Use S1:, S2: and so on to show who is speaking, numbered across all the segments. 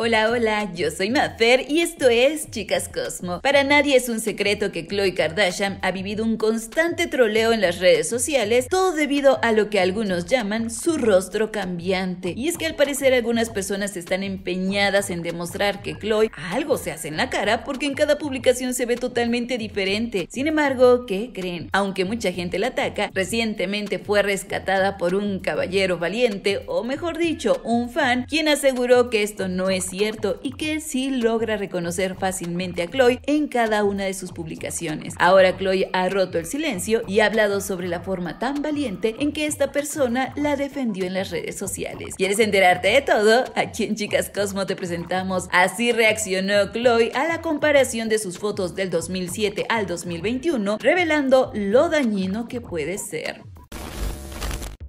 S1: Hola, hola, yo soy Mafer y esto es Chicas Cosmo. Para nadie es un secreto que Khloe Kardashian ha vivido un constante troleo en las redes sociales, todo debido a lo que algunos llaman su rostro cambiante. Y es que al parecer algunas personas están empeñadas en demostrar que Khloe algo se hace en la cara porque en cada publicación se ve totalmente diferente. Sin embargo, ¿qué creen? Aunque mucha gente la ataca, recientemente fue rescatada por un caballero valiente, o mejor dicho, un fan, quien aseguró que esto no es cierto y que sí logra reconocer fácilmente a Chloe en cada una de sus publicaciones. Ahora Chloe ha roto el silencio y ha hablado sobre la forma tan valiente en que esta persona la defendió en las redes sociales. ¿Quieres enterarte de todo? Aquí en Chicas Cosmo te presentamos así reaccionó Chloe a la comparación de sus fotos del 2007 al 2021, revelando lo dañino que puede ser.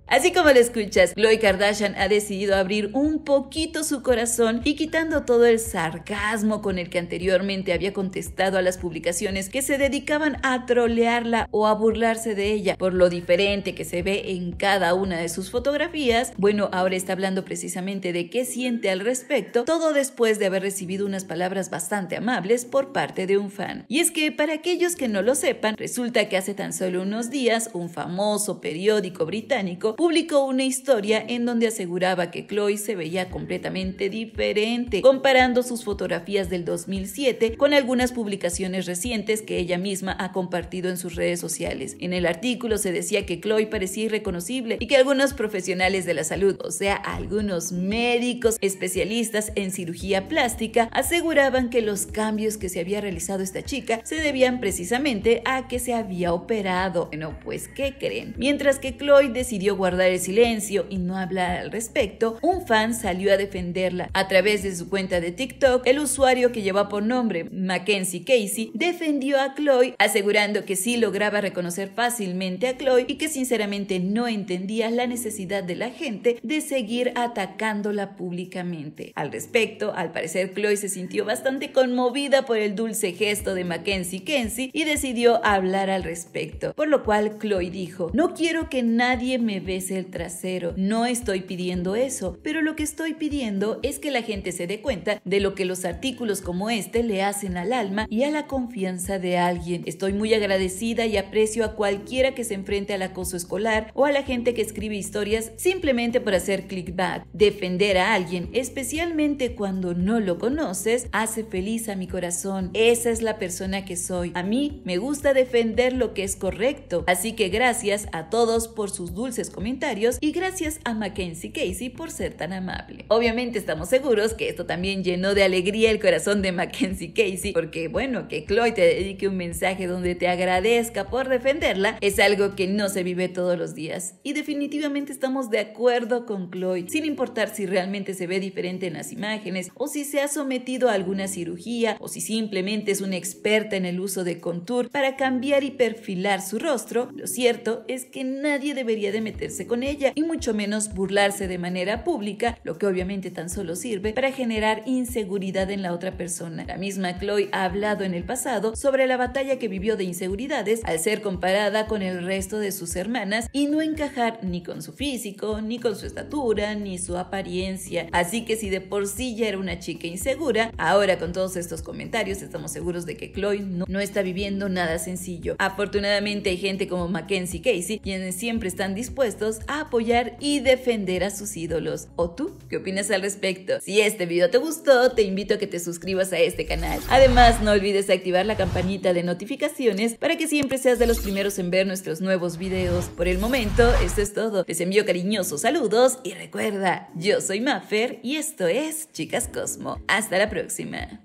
S1: Así como lo escuchas, Lloyd Kardashian ha decidido abrir un poquito su corazón y quitando todo el sarcasmo con el que anteriormente había contestado a las publicaciones que se dedicaban a trolearla o a burlarse de ella por lo diferente que se ve en cada una de sus fotografías, bueno, ahora está hablando precisamente de qué siente al respecto, todo después de haber recibido unas palabras bastante amables por parte de un fan. Y es que para aquellos que no lo sepan, resulta que hace tan solo unos días un famoso periódico británico publicó una historia en donde aseguraba que Chloe se veía completamente diferente, comparando sus fotografías del 2007 con algunas publicaciones recientes que ella misma ha compartido en sus redes sociales. En el artículo se decía que Chloe parecía irreconocible y que algunos profesionales de la salud, o sea, algunos médicos especialistas en cirugía plástica, aseguraban que los cambios que se había realizado esta chica se debían precisamente a que se había operado. No, bueno, pues, ¿qué creen? Mientras que Chloe decidió guardar guardar el silencio y no hablar al respecto, un fan salió a defenderla. A través de su cuenta de TikTok, el usuario que lleva por nombre Mackenzie Casey defendió a Chloe asegurando que sí lograba reconocer fácilmente a Chloe y que sinceramente no entendía la necesidad de la gente de seguir atacándola públicamente. Al respecto, al parecer Chloe se sintió bastante conmovida por el dulce gesto de Mackenzie Kenzie y decidió hablar al respecto, por lo cual Chloe dijo, no quiero que nadie me vea el trasero. No estoy pidiendo eso, pero lo que estoy pidiendo es que la gente se dé cuenta de lo que los artículos como este le hacen al alma y a la confianza de alguien. Estoy muy agradecida y aprecio a cualquiera que se enfrente al acoso escolar o a la gente que escribe historias simplemente por hacer clickback. Defender a alguien, especialmente cuando no lo conoces, hace feliz a mi corazón. Esa es la persona que soy. A mí me gusta defender lo que es correcto. Así que gracias a todos por sus dulces comentarios comentarios y gracias a Mackenzie Casey por ser tan amable. Obviamente estamos seguros que esto también llenó de alegría el corazón de Mackenzie Casey porque bueno, que Chloe te dedique un mensaje donde te agradezca por defenderla es algo que no se vive todos los días y definitivamente estamos de acuerdo con Chloe, sin importar si realmente se ve diferente en las imágenes o si se ha sometido a alguna cirugía o si simplemente es una experta en el uso de contour para cambiar y perfilar su rostro, lo cierto es que nadie debería de meterse con ella y mucho menos burlarse de manera pública, lo que obviamente tan solo sirve para generar inseguridad en la otra persona. La misma Chloe ha hablado en el pasado sobre la batalla que vivió de inseguridades al ser comparada con el resto de sus hermanas y no encajar ni con su físico, ni con su estatura, ni su apariencia. Así que si de por sí ya era una chica insegura, ahora con todos estos comentarios estamos seguros de que Chloe no, está viviendo nada sencillo. Afortunadamente hay gente como Mackenzie Casey quienes siempre están dispuestos a apoyar y defender a sus ídolos. ¿O tú? ¿Qué opinas al respecto? Si este video te gustó, te invito a que te suscribas a este canal. Además, no olvides activar la campanita de notificaciones para que siempre seas de los primeros en ver nuestros nuevos videos. Por el momento, esto es todo. Les envío cariñosos saludos y recuerda, yo soy Maffer y esto es Chicas Cosmo. Hasta la próxima.